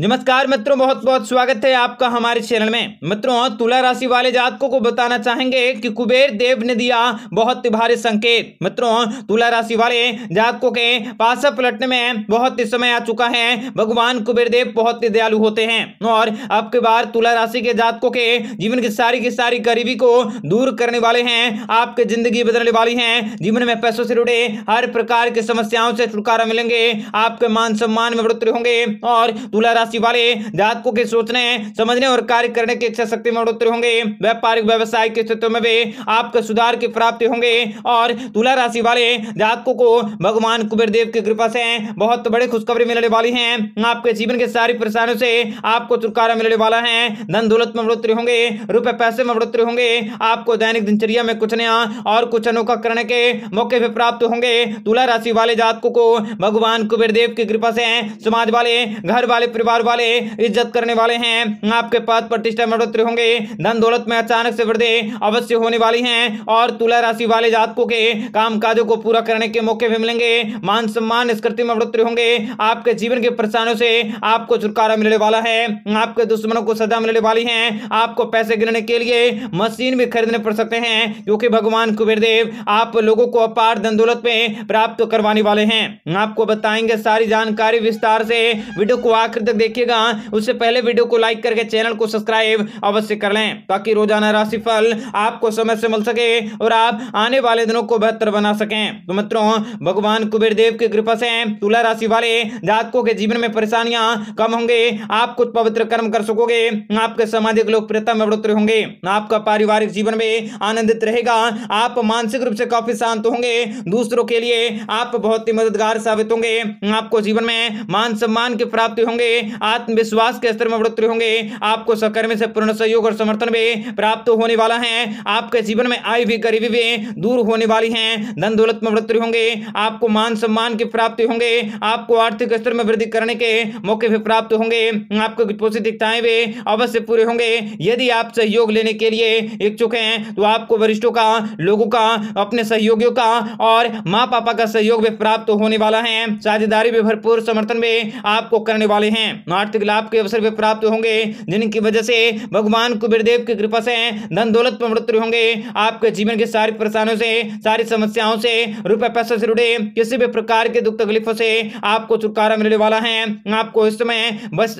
नमस्कार मित्रों बहुत बहुत स्वागत है आपका हमारे चैनल में मित्रों तुला राशि वाले जातकों को बताना चाहेंगे कि कुबेर देव ने दिया बहुत भारी संकेत मित्रों तुला राशि वाले जातकों के पासा पलटने में बहुत ही समय आ चुका है भगवान कुबेर देव बहुत ही दयालु होते हैं और अब बार तुला राशि के जातकों के जीवन की सारी की सारी गरीबी को दूर करने वाले हैं आपकी जिंदगी बदलने वाली है जीवन में पैसों से जुड़े हर प्रकार की समस्याओं से छुटकारा मिलेंगे आपके मान सम्मान में बढ़ोतरी होंगे और तुला राशि राशि वाले जातकों के सोचने समझने और कार्य करने की इच्छा शक्ति में बढ़ोतरी होंगे व्यापारिक व्यवसाय के क्षेत्रों में भी आपके सुधार की प्राप्ति होंगे और तुला राशि वाले जातकों को भगवान कुबेर देव की कृपा से बहुत बड़े खुशखबरी मिलने वाली है आपके जीवन के सारी परेशानियों से आपको छुटकारा मिलने वाला है धन दौलत में बढ़ोतरी होंगे रुपए पैसे में बढ़ोतरी होंगे आपको दैनिक दिनचर्या में कुछ नया और कुछ अनोखा करने के मौके भी प्राप्त होंगे तुला राशि वाले जातकों को भगवान कुबेर देव की कृपा से समाज वाले घर वाले परिवार परिवार वाले इज्जत करने वाले हैं आपके पद प्रतिष्ठा बढ़ोतरी होंगे धन दौलत में अचानक से वृद्धि अवश्य होने वाली है और तुला राशि वाले जातकों के काम काजों को पूरा करने के मौके भी मिलेंगे मान सम्मान स्कृति में बढ़ोतरी होंगे आपके जीवन के परेशानियों से आपको छुटकारा मिलने वाला है आपके दुश्मनों को सजा मिलने वाली है आपको पैसे गिरने के लिए मशीन भी खरीदने पड़ सकते हैं क्योंकि भगवान कुबेर देव आप लोगों को अपार धन दौलत में प्राप्त करवाने वाले हैं आपको बताएंगे सारी जानकारी विस्तार से वीडियो को आखिर तक देखिएगा हाँ, उससे पहले वीडियो को लाइक करके चैनल को सब्सक्राइब अवश्य कर लें ताकि रोजाना राशिफल आपको समय से मिल सके और आप आने वाले दिनों को बेहतर बना सकें तो मित्रों भगवान कुबेर देव की कृपा से तुला राशि वाले जातकों के जीवन में परेशानियां कम होंगे आप कुछ पवित्र कर्म कर सकोगे आपके सामाजिक लोकप्रियता में बढ़ोतरी होंगे आपका पारिवारिक जीवन में आनंदित रहेगा आप मानसिक रूप से काफी शांत होंगे दूसरों के लिए आप बहुत ही मददगार साबित होंगे आपको जीवन में मान सम्मान की प्राप्ति होंगे आत्मविश्वास के स्तर में बढ़ोतरी होंगे आपको सहकर्मी से पूर्ण सहयोग और समर्थन भी प्राप्त होने वाला है आपके जीवन में आई भी गरीबी भी दूर होने वाली है धन दौलत में बढ़ोतरी होंगे आपको मान सम्मान की प्राप्ति होंगे आपको आर्थिक स्तर में वृद्धि करने के मौके भी प्राप्त होंगे आपको कुछ भी अवश्य पूरे होंगे यदि आप सहयोग लेने के लिए इच्छुक हैं तो आपको वरिष्ठों का लोगों का अपने सहयोगियों का और माँ पापा का सहयोग भी प्राप्त होने वाला है साझेदारी भी भरपूर समर्थन भी आपको करने वाले हैं आर्थिक लाभ के अवसर भी प्राप्त होंगे जिनकी वजह से भगवान कुबेरदेव की कृपा से धन दौलत में बढ़ोतरी होंगे आपके जीवन की सारी परेशानियों से सारी समस्याओं से रुपए पैसे से जुड़े किसी भी प्रकार के दुख तकलीफों से आपको छुटकारा मिलने वाला है आपको इस समय बस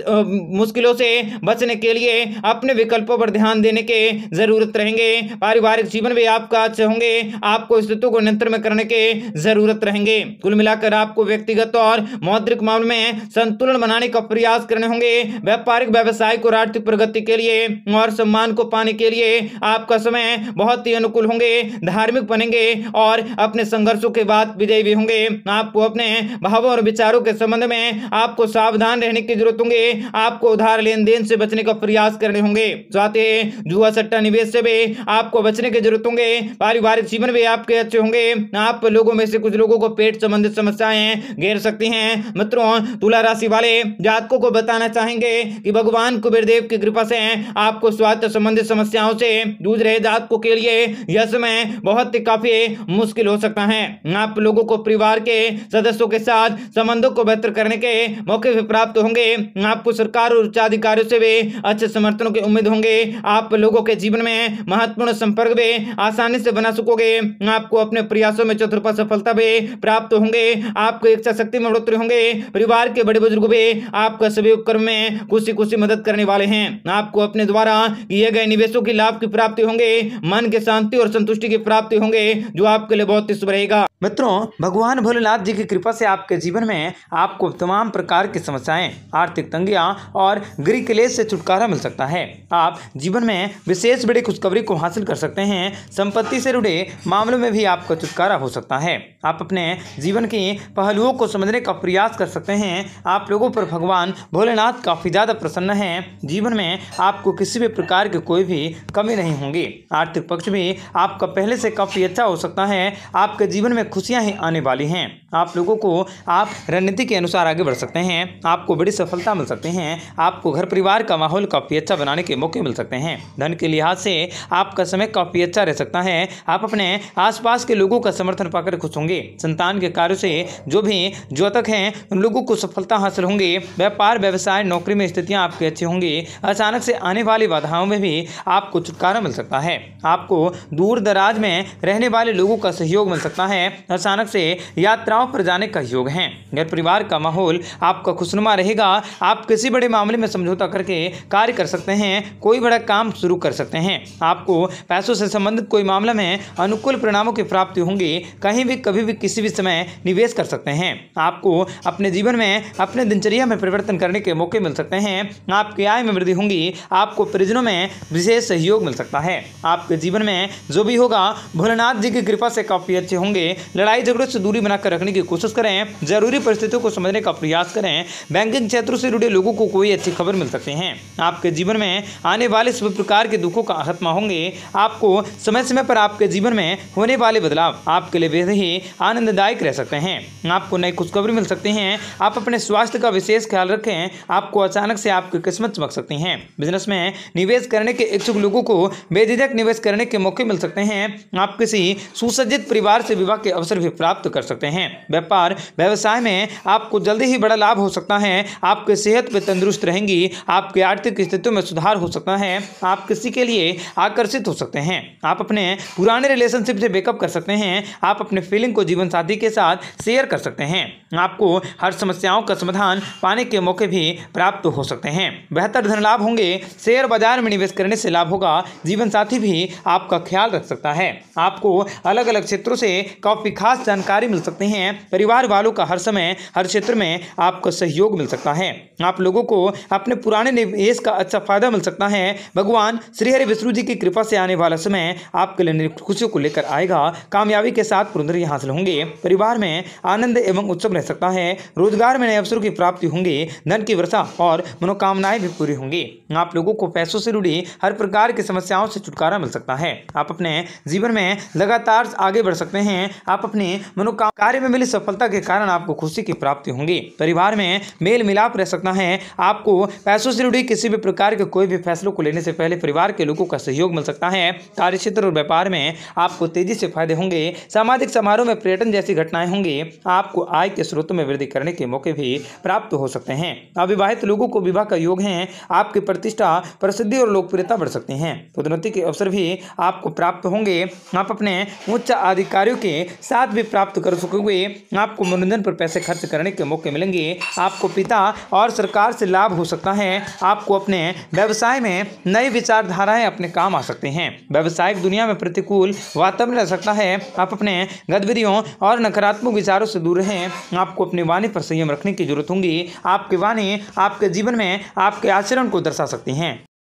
मुश्किलों से बचने के लिए अपने विकल्पों पर ध्यान देने के जरूरत रहेंगे पारिवारिक जीवन भी आपका अच्छे होंगे आपको स्थिति को नियंत्रण में करने के जरूरत रहेंगे कुल मिलाकर आपको व्यक्तिगत और मौद्रिक मामले में संतुलन बनाने का प्रयास प्रयास करने होंगे व्यापारिक व्यवसाय को आर्थिक प्रगति के लिए और सम्मान को पाने के लिए आपका समय बहुत ही अनुकूल होंगे धार्मिक बनेंगे और अपने संघर्षों के बाद विजयी भी होंगे आपको अपने भावों और विचारों के संबंध में आपको सावधान रहने की जरूरत होंगे आपको उधार लेन देन से बचने का प्रयास करने होंगे चाहते जुआ सट्टा निवेश से भी आपको बचने की जरूरत होंगे पारिवारिक जीवन भी आपके अच्छे होंगे आप लोगों में से कुछ लोगों को पेट संबंधित समस्याएं घेर सकती हैं मित्रों तुला राशि वाले जातकों लोगों को बताना चाहेंगे कि भगवान कुबेर देव की कृपा से आपको स्वास्थ्य संबंधित समस्याओं से दूर रहे जातकों के लिए यह समय बहुत ही काफी मुश्किल हो सकता है आप लोगों को परिवार के सदस्यों के साथ संबंधों को बेहतर करने के मौके भी प्राप्त होंगे आपको सरकार और उच्चाधिकारियों से भी अच्छे समर्थनों की उम्मीद होंगे आप लोगों के जीवन में महत्वपूर्ण संपर्क भी आसानी से बना सकोगे आपको अपने प्रयासों में चतुर्पा सफलता भी प्राप्त होंगे आपको इच्छा शक्ति में बढ़ोतरी होंगे परिवार के बड़े बुजुर्ग भी आपको आपका सभी उपक्रम में खुशी खुशी मदद करने वाले हैं आपको अपने द्वारा किए गए निवेशों के लाभ की प्राप्ति होंगे मन के शांति और संतुष्टि की प्राप्ति होंगे जो आपके लिए बहुत ही शुभ रहेगा मित्रों भगवान भोलेनाथ जी की कृपा से आपके जीवन में आपको तमाम प्रकार की समस्याएं आर्थिक तंगियां और गृह क्लेश से छुटकारा मिल सकता है आप जीवन में विशेष बड़ी खुशखबरी को हासिल कर सकते हैं संपत्ति से जुड़े मामलों में भी आपको छुटकारा हो सकता है आप अपने जीवन के पहलुओं को समझने का प्रयास कर सकते हैं आप लोगों पर भगवान भोलेनाथ काफ़ी ज़्यादा प्रसन्न हैं जीवन में आपको किसी भी प्रकार की कोई भी कमी नहीं होगी आर्थिक पक्ष भी आपका पहले से काफ़ी अच्छा हो सकता है आपके जीवन में खुशियाँ ही आने वाली हैं आप लोगों को आप रणनीति के अनुसार आगे बढ़ सकते हैं आपको बड़ी सफलता मिल सकती है आपको घर परिवार का माहौल काफ़ी अच्छा बनाने के मौके मिल सकते हैं धन के लिहाज से आपका समय काफ़ी अच्छा रह सकता है आप अपने आसपास के लोगों का समर्थन पाकर खुश होंगे संतान के कार्यों से जो भी द्योतक हैं उन लोगों को सफलता हासिल होंगे व्यापार व्यापार व्यवसाय नौकरी में स्थितियां आपकी अच्छी होंगी अचानक से आने वाली बाधाओं में भी आपको छुटकारा मिल सकता है आपको दूर दराज में रहने वाले लोगों का सहयोग मिल सकता है अचानक से यात्राओं पर जाने का योग है घर परिवार का माहौल आपका खुशनुमा रहेगा आप किसी बड़े मामले में समझौता करके कार्य कर सकते हैं कोई बड़ा काम शुरू कर सकते हैं आपको पैसों से संबंधित कोई मामले में अनुकूल परिणामों की प्राप्ति होंगी कहीं भी कभी भी किसी भी समय निवेश कर सकते हैं आपको अपने जीवन में अपने दिनचर्या में परिवर्तन भोजन करने के मौके मिल सकते हैं आपकी आय में वृद्धि होगी आपको परिजनों में विशेष सहयोग मिल सकता है आपके जीवन में जो भी होगा भोलेनाथ जी की कृपा से काफ़ी अच्छे होंगे लड़ाई झगड़ों से दूरी बनाकर रखने की कोशिश करें जरूरी परिस्थितियों को समझने का प्रयास करें बैंकिंग क्षेत्र से जुड़े लोगों को कोई अच्छी खबर मिल सकती है आपके जीवन में आने वाले सभी प्रकार के दुखों का खत्मा होंगे आपको समय समय पर आपके जीवन में होने वाले बदलाव आपके लिए बेहद ही आनंददायक रह सकते हैं आपको नई खुशखबरी मिल सकती है आप अपने स्वास्थ्य का विशेष ख्याल रखें रखे हैं आपको अचानक से आपकी किस्मत चमक सकती है बिजनेस में निवेश करने के इच्छुक लोगों को बेझिझक निवेश करने के मौके मिल सकते हैं आप किसी सुसज्जित परिवार से विवाह के अवसर भी प्राप्त कर सकते हैं व्यापार व्यवसाय में आपको जल्दी ही बड़ा लाभ हो सकता है आपके सेहत पे तंदुरुस्त रहेंगी आपकी आर्थिक स्थितियों में सुधार हो सकता है आप किसी के लिए आकर्षित हो सकते हैं आप अपने पुराने रिलेशनशिप से बेकअप कर सकते हैं आप अपने फीलिंग को जीवन साथी के साथ शेयर कर सकते हैं आपको हर समस्याओं का समाधान पाने के मौके भी प्राप्त हो सकते हैं बेहतर धन लाभ होंगे शेयर बाजार में निवेश करने से लाभ होगा जीवन साथी भी आपका ख्याल रख सकता है आपको अलग अलग क्षेत्रों से काफ़ी खास जानकारी मिल सकती है परिवार वालों का हर समय हर क्षेत्र में आपका सहयोग मिल सकता है आप लोगों को अपने पुराने निवेश का अच्छा फायदा मिल सकता है भगवान श्रीहरि विष्णु जी की कृपा से आने वाला समय आपके लिए खुशियों को लेकर आएगा कामयाबी के साथ पुरंदर हासिल होंगे परिवार में आनंद एवं उत्सव रह सकता है रोजगार में नए अवसरों की प्राप्ति होंगे धन की वर्षा और मनोकामनाएं भी पूरी होंगी आप लोगों को पैसों से जुड़ी हर प्रकार की समस्याओं से छुटकारा मिल सकता है आप अपने जीवन में लगातार आगे बढ़ सकते हैं आप अपने मनोकाम कार्य में मिली सफलता के कारण आपको खुशी की प्राप्ति होंगी परिवार में मेल मिलाप रह सकता है आपको पैसों से जुड़ी किसी भी प्रकार के कोई भी फैसलों को लेने से पहले परिवार के लोगों का सहयोग मिल सकता है कार्य क्षेत्र और व्यापार में आपको तेजी से फायदे होंगे सामाजिक समारोह में पर्यटन जैसी घटनाएं होंगी आपको आय के स्रोतों में वृद्धि करने के मौके भी प्राप्त हो सकते हैं हैं अविवाहित लोगों को विवाह का योग है आपकी प्रतिष्ठा प्रसिद्धि और लोकप्रियता बढ़ सकती है पदोन्नति के अवसर भी आपको प्राप्त होंगे आप अपने उच्च अधिकारियों के साथ भी प्राप्त कर सकोगे आपको मनोरंजन पर पैसे खर्च करने के मौके मिलेंगे आपको पिता और सरकार से लाभ हो सकता है आपको अपने व्यवसाय में नई विचारधाराएं अपने काम आ सकते हैं व्यवसायिक दुनिया में प्रतिकूल वातावरण रह सकता है आप अपने गतिविधियों और नकारात्मक विचारों से दूर रहें आपको अपनी वाणी पर संयम रखने की जरूरत होगी आपके वाणी आपके जीवन में आपके आचरण को दर्शा सकती हैं